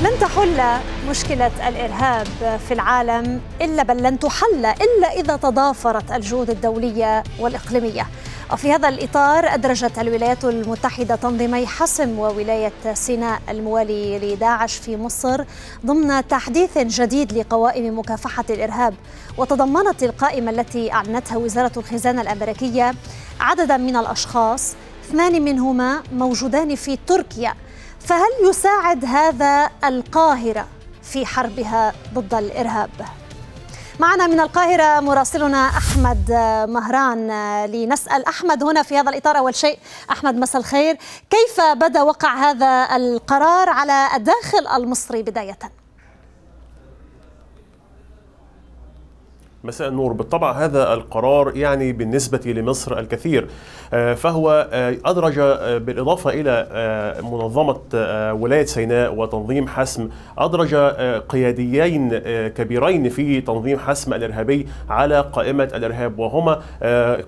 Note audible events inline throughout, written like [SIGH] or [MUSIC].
لن تحل مشكلة الإرهاب في العالم إلا بل لن تحل إلا إذا تضافرت الجهود الدولية والإقليمية وفي هذا الإطار أدرجت الولايات المتحدة تنظيمي حسم وولاية سيناء الموالي لداعش في مصر ضمن تحديث جديد لقوائم مكافحة الإرهاب وتضمنت القائمة التي أعلنتها وزارة الخزانة الأمريكية عددا من الأشخاص اثنان منهما موجودان في تركيا فهل يساعد هذا القاهرة في حربها ضد الإرهاب؟ معنا من القاهرة مراسلنا أحمد مهران لنسأل أحمد هنا في هذا الإطار أول شيء أحمد مساء الخير كيف بدا وقع هذا القرار على الداخل المصري بدايةً؟ مساء النور بالطبع هذا القرار يعني بالنسبة لمصر الكثير آه، فهو آه، أدرج آه، بالإضافة إلى منظمة ولاية سيناء وتنظيم حسم أدرج قياديين كبيرين في تنظيم حسم الإرهابي على قائمة الإرهاب وهما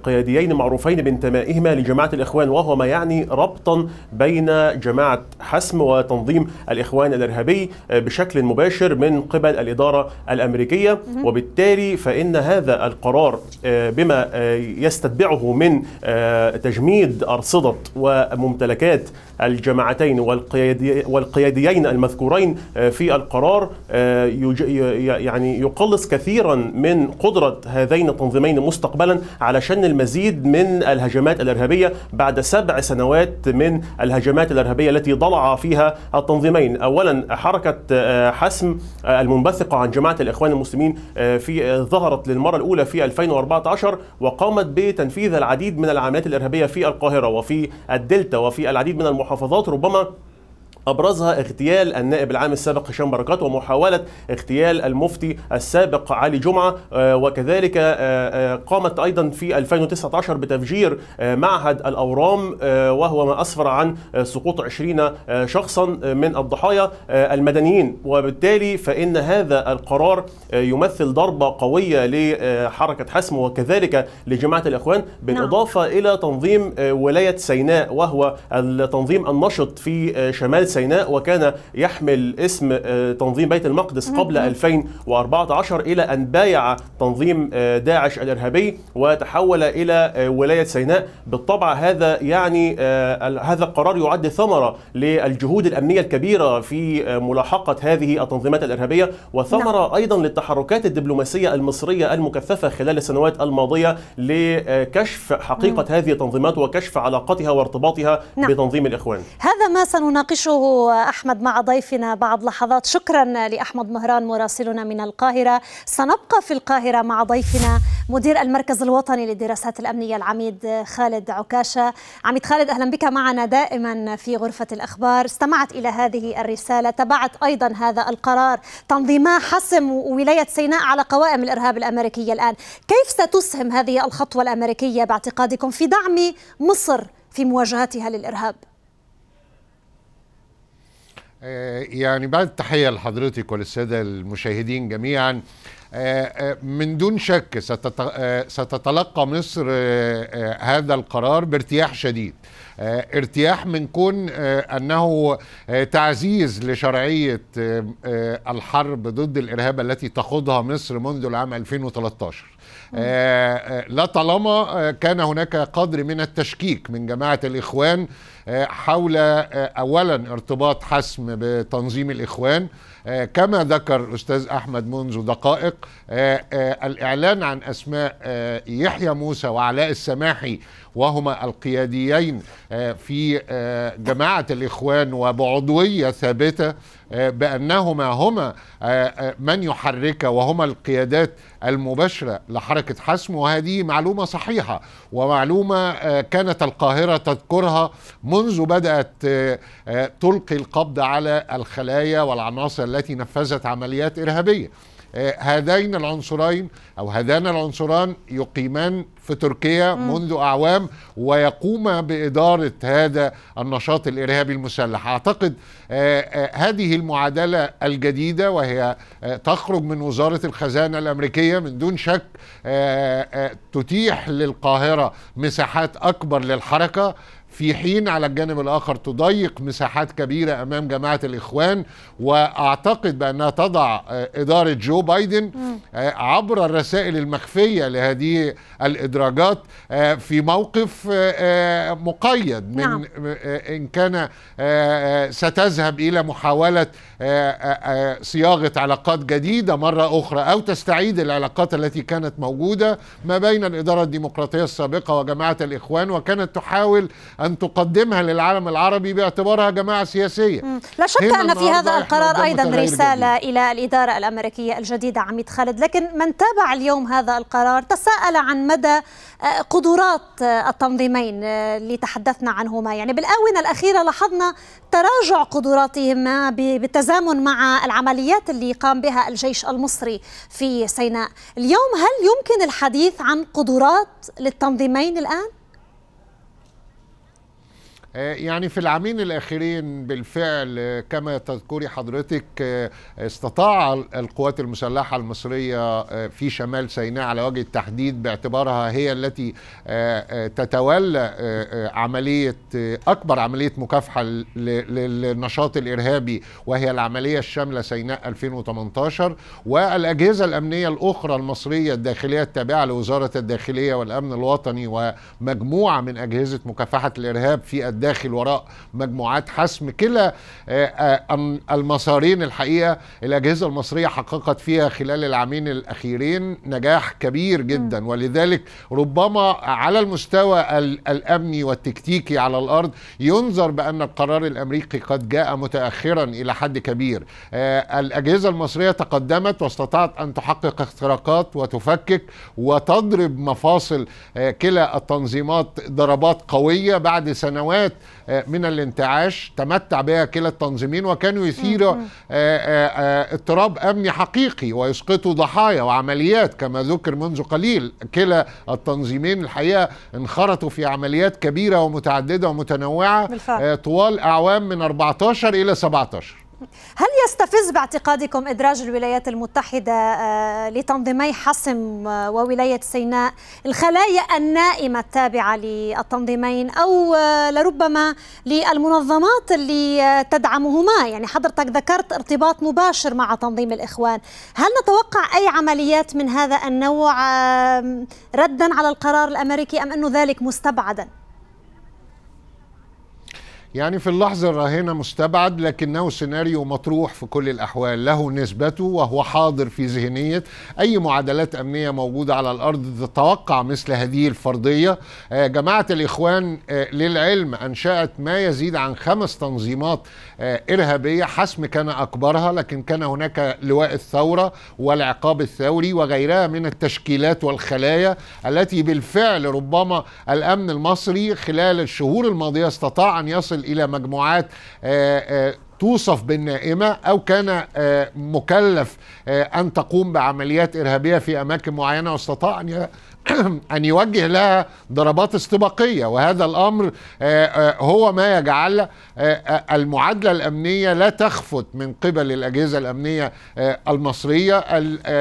قياديين معروفين بانتمائهما لجماعة الإخوان وهو ما يعني ربطا بين جماعة حسم وتنظيم الإخوان الإرهابي بشكل مباشر من قبل الإدارة الأمريكية وبالتالي فإن فإن هذا القرار آه، بما آه، يستتبعه من آه، تجميد أرصدة وممتلكات الجماعتين والقياديين المذكورين في القرار يعني يقلص كثيرا من قدرة هذين التنظيمين مستقبلا على شن المزيد من الهجمات الإرهابية بعد سبع سنوات من الهجمات الإرهابية التي ضلع فيها التنظيمين أولا حركة حسم المنبثقة عن جماعة الإخوان المسلمين في ظهر ظهرت للمرة الأولى في 2014 وقامت بتنفيذ العديد من العمليات الإرهابية في القاهرة وفي الدلتا وفي العديد من المحافظات ربما أبرزها اغتيال النائب العام السابق هشام بركات ومحاولة اغتيال المفتي السابق علي جمعة آه، وكذلك آه، آه، قامت أيضا في 2019 بتفجير معهد الأورام وهو ما أسفر عن سقوط 20 شخصا من الضحايا المدنيين وبالتالي فإن هذا القرار يمثل ضربة قوية لحركة حسم وكذلك لجماعة الإخوان بالإضافة نعم. إلى تنظيم ولاية سيناء وهو التنظيم النشط في شمال سيناء وكان يحمل اسم آه، تنظيم بيت المقدس قبل 2014 إلى أن بايع تنظيم آه، داعش الإرهابي وتحول إلى آه، ولاية سيناء بالطبع هذا يعني هذا القرار يعد ثمرة للجهود الأمنية الكبيرة في ملاحقة هذه التنظيمات الإرهابية وثمرة نعم. أيضا للتحركات الدبلوماسية المصرية المكثفة خلال السنوات الماضية لكشف حقيقة هذه التنظيمات وكشف علاقتها وارتباطها نعم. بتنظيم الإخوان هذا ما سنناقشه نعيشه أحمد مع ضيفنا بعد لحظات شكرا لأحمد مهران مراسلنا من القاهرة سنبقى في القاهرة مع ضيفنا مدير المركز الوطني للدراسات الأمنية العميد خالد عكاشة عميد خالد أهلا بك معنا دائما في غرفة الأخبار استمعت إلى هذه الرسالة تبعت أيضا هذا القرار تنظيما حسم ولاية سيناء على قوائم الإرهاب الأمريكية الآن كيف ستسهم هذه الخطوة الأمريكية باعتقادكم في دعم مصر في مواجهتها للإرهاب؟ آه، يعني بعد التحية لحضرتك وللسادة المشاهدين جميعا آه، آه، من دون شك ستتلقى مصر هذا القرار بارتياح شديد ارتياح من كون انه تعزيز لشرعيه الحرب ضد الارهاب التي تخوضها مصر منذ العام 2013 لطالما كان هناك قدر من التشكيك من جماعه الاخوان آه، حول آه، اولا ارتباط حسم بتنظيم الاخوان آه، كما ذكر الاستاذ احمد منذ دقائق الاعلان عن اسماء يحيى موسى وعلاء السماحي وهما القياديين في جماعه الاخوان وبعضويه ثابته بانهما هما من يحرك وهما القيادات المباشره لحركه حسم وهذه معلومه صحيحه ومعلومه كانت القاهره تذكرها منذ بدأت آه، آه، تلقي القبض على الخلايا والعناصر التي نفذت عمليات إرهابية آه، هذين العنصرين او هذان العنصران يقيمان في تركيا منذ اعوام ويقوم باداره هذا النشاط الارهابي المسلح اعتقد هذه المعادله الجديده وهي تخرج من وزاره الخزانه الامريكيه من دون شك تتيح للقاهره مساحات اكبر للحركه في حين على الجانب الآخر تضيق مساحات كبيرة أمام جماعة الإخوان وأعتقد بأنها تضع آه، إدارة جو بايدن آه، عبر الرسائل المخفية لهذه الإدراجات آه، في موقف مقيد من نعم. إن كان ستذهب إلى محاولة صياغة علاقات جديدة مرة أخرى أو تستعيد العلاقات التي كانت موجودة ما بين الإدارة الديمقراطية السابقة وجماعة الإخوان وكانت تحاول أن تقدمها للعالم العربي باعتبارها جماعة سياسية لا شك أن في هذا القرار أيضا رسالة جديد. إلى الإدارة الأمريكية الجديدة عميد خالد لكن من تابع اليوم هذا القرار تساءل عن مدى آه، قدرات آه، التنظيمين آه، اللي تحدثنا عنهما يعني بالآونة الأخيرة لاحظنا تراجع قدراتهما بالتزامن مع العمليات اللي قام بها الجيش المصري في سيناء اليوم هل يمكن الحديث عن قدرات للتنظيمين الآن؟ آه، يعني في العامين الاخرين بالفعل آه، كما تذكري حضرتك آه، استطاع القوات المسلحة المصرية في شمال سيناء على وجه التحديد باعتبارها هي التي تتولى عملية أكبر عملية مكافحة للنشاط الإرهابي وهي العملية الشاملة سيناء 2018 والأجهزة الأمنية الأخرى المصرية الداخلية التابعة لوزارة الداخلية والأمن الوطني ومجموعة من أجهزة مكافحة الإرهاب في الداخل وراء مجموعات حسم كلا آه، آه، المسارين الحقيقه الاجهزه المصريه حققت فيها خلال العامين الاخيرين نجاح كبير جدا ولذلك ربما على المستوى الامني والتكتيكي على الارض ينظر بان القرار الامريكي قد جاء متاخرا الى حد كبير آه، الاجهزه المصريه تقدمت واستطاعت ان تحقق اختراقات وتفكك وتضرب مفاصل كلا التنظيمات ضربات قويه بعد سنوات حالات آه، من الانتعاش تمتع بها كلا التنظيمين وكانوا يثيروا آه، آه، اضطراب امني حقيقي ويسقطوا ضحايا وعمليات كما ذكر منذ قليل كلا التنظيمين الحقيقه انخرطوا في عمليات كبيره ومتعدده ومتنوعه بالفعل. طوال اعوام من 14 الى 17 هل يستفز باعتقادكم إدراج الولايات المتحدة آه، لتنظيمي حسم آه، وولاية سيناء الخلايا النائمة التابعة للتنظيمين أو آه، لربما للمنظمات اللي تدعمهما يعني حضرتك ذكرت ارتباط مباشر مع تنظيم الإخوان هل نتوقع أي عمليات من هذا النوع ردا على القرار الأمريكي أم أنه ذلك مستبعدا؟ يعني في اللحظة الراهنة مستبعد لكنه سيناريو مطروح في كل الأحوال له نسبته وهو حاضر في ذهنية أي معادلات أمنية موجودة على الأرض تتوقع مثل هذه الفرضية آه، جماعة الإخوان آه، للعلم أنشأت ما يزيد عن خمس تنظيمات آه، إرهابية حسم كان أكبرها لكن كان هناك لواء الثورة والعقاب الثوري وغيرها من التشكيلات والخلايا التي بالفعل ربما الأمن المصري خلال الشهور الماضية استطاع أن يصل ينتقل الى مجموعات آه، آه، توصف بالنائمه او كان آه، مكلف ان تقوم بعمليات ارهابيه في اماكن معينه واستطاع ان [CLEARS THROAT] أن يوجه لها ضربات استباقية وهذا الأمر آه، آه، هو ما يجعل آه، المعادلة الأمنية لا تخفت من قبل الأجهزة الأمنية المصرية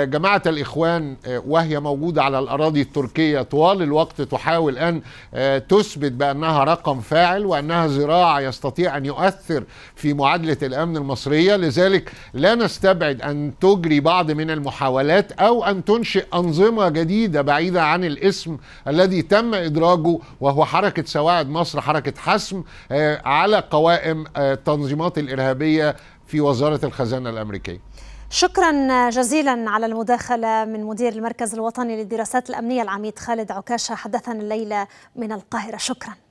جماعة الإخوان وهي موجودة على الأراضي التركية طوال الوقت تحاول أن تثبت بأنها رقم فاعل وأنها زراعة يستطيع أن يؤثر في معادلة الأمن المصرية لذلك لا نستبعد أن تجري بعض من المحاولات أو أن تنشئ أنظمة جديدة بعيدة عن عن الاسم الذي تم إدراجه وهو حركة سواعد مصر حركة حسم آه، على قوائم آه، التنظيمات الإرهابية في وزارة الخزانة الأمريكية شكرا جزيلا على المداخلة من مدير المركز الوطني للدراسات الأمنية العميد خالد عكاشة حدثنا الليلة من القاهرة شكرا